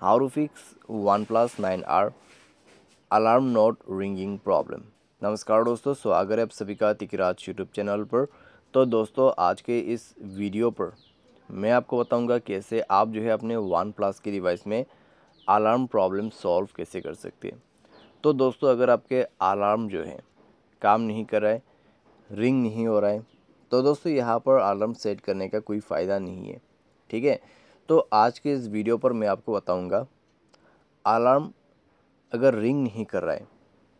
how to fix OnePlus 9R alarm not ringing problem नमस्कार दोस्तों स्वागत है आप सभी का तिकराज यूट्यूब चैनल पर तो दोस्तों आज के इस वीडियो पर मैं आपको बताऊंगा कैसे आप जो है अपने वन प्लस के डिवाइस में अलार्म प्रॉब्लम सॉल्व कैसे कर सकते हैं तो दोस्तों अगर आपके अलार्म जो है काम नहीं कर रहा है रिंग नहीं हो रहा है तो दोस्तों यहाँ पर अलार्म सेट करने का कोई फ़ायदा नहीं है ठीक है तो आज के इस वीडियो पर मैं आपको बताऊंगा अलार्म अगर रिंग नहीं कर रहा है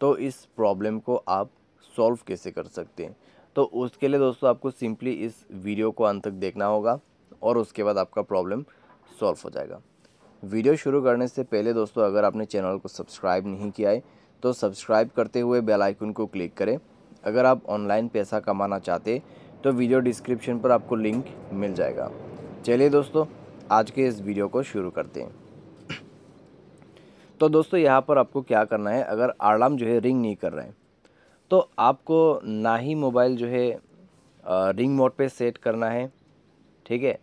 तो इस प्रॉब्लम को आप सॉल्व कैसे कर सकते हैं तो उसके लिए दोस्तों आपको सिंपली इस वीडियो को अंत तक देखना होगा और उसके बाद आपका प्रॉब्लम सॉल्व हो जाएगा वीडियो शुरू करने से पहले दोस्तों अगर आपने चैनल को सब्सक्राइब नहीं किया है तो सब्सक्राइब करते हुए बेल आइकन को क्लिक करें अगर आप ऑनलाइन पैसा कमाना चाहते तो वीडियो डिस्क्रिप्शन पर आपको लिंक मिल जाएगा चलिए दोस्तों आज के इस वीडियो को शुरू करते हैं तो दोस्तों यहाँ पर आपको क्या करना है अगर अलार्म जो है रिंग नहीं कर रहे हैं तो आपको ना ही मोबाइल जो है रिंग मोड पे सेट करना है ठीक है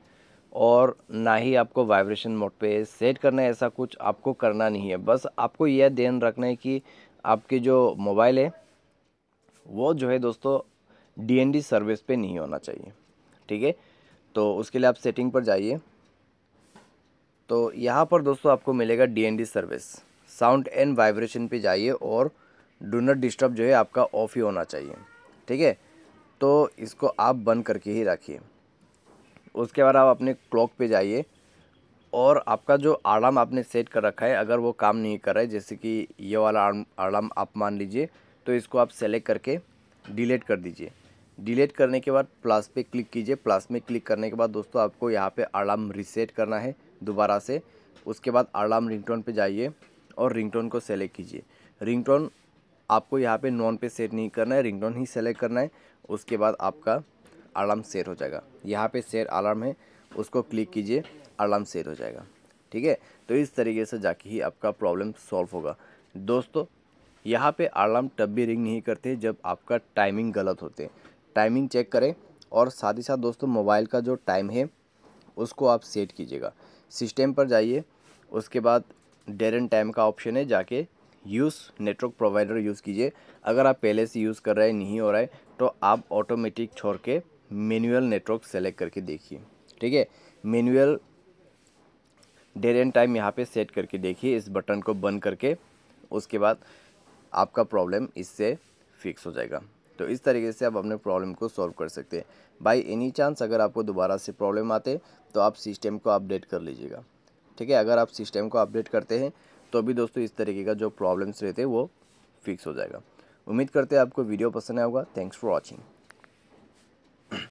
और ना ही आपको वाइब्रेशन मोड पे सेट करना है ऐसा कुछ आपको करना नहीं है बस आपको यह ध्यान रखना है कि आपके जो मोबाइल है वो जो है दोस्तों डीएनडी सर्विस पे नहीं होना चाहिए ठीक है तो उसके लिए आप सेटिंग पर जाइए तो यहाँ पर दोस्तों आपको मिलेगा डी सर्विस साउंड एंड वाइब्रेशन पे जाइए और डू डिस्टर्ब जो है आपका ऑफ ही होना चाहिए ठीक है तो इसको आप बंद करके ही रखिए उसके बाद आप अपने क्लॉक पे जाइए और आपका जो अलार्म आपने सेट कर रखा है अगर वो काम नहीं कर रहा है जैसे कि ये वाला अलार्म आप मान लीजिए तो इसको आप सेलेक्ट करके डिलीट कर दीजिए डिलीट करने के बाद प्लस पे क्लिक कीजिए प्लस में क्लिक करने के बाद दोस्तों आपको यहाँ पे अलार्म रीसेट करना है दोबारा से उसके बाद अलार्म रिंगटोन पे जाइए और रिंगटोन को सेलेक्ट कीजिए रिंगटोन आपको यहाँ पे नॉन पे सेट नहीं करना है रिंगटोन ही सेलेक्ट करना है उसके बाद आपका अलार्म सेट हो जाएगा यहाँ पर सेट अलार्म है उसको क्लिक कीजिए अलार्म सेट हो जाएगा ठीक है तो इस तरीके से जाके ही आपका प्रॉब्लम सॉल्व होगा दोस्तों यहाँ पर अलार्म तब भी रिंग नहीं करते जब आपका टाइमिंग गलत होते टाइमिंग चेक करें और साथ ही साथ दोस्तों मोबाइल का जो टाइम है उसको आप सेट कीजिएगा सिस्टम पर जाइए उसके बाद डेर एंड टाइम का ऑप्शन है जाके यूज़ नेटवर्क प्रोवाइडर यूज़ कीजिए अगर आप पहले से यूज़ कर रहे हैं नहीं हो रहा है तो आप ऑटोमेटिक छोड़ के मैनुअल नेटवर्क सेलेक्ट करके देखिए ठीक है मैनुअल डेर एंड टाइम यहाँ पे सेट करके देखिए इस बटन को बंद करके उसके बाद आपका प्रॉब्लम इससे फिक्स हो जाएगा तो इस तरीके से आप अपने प्रॉब्लम को सॉल्व कर सकते हैं बाई एनी चांस अगर आपको दोबारा से प्रॉब्लम आते तो आप सिस्टम को अपडेट कर लीजिएगा ठीक है अगर आप सिस्टम को अपडेट करते हैं तो भी दोस्तों इस तरीके का जो प्रॉब्लम्स रहते हैं वो फिक्स हो जाएगा उम्मीद करते हैं आपको वीडियो पसंद आएगा थैंक्स फॉर वॉचिंग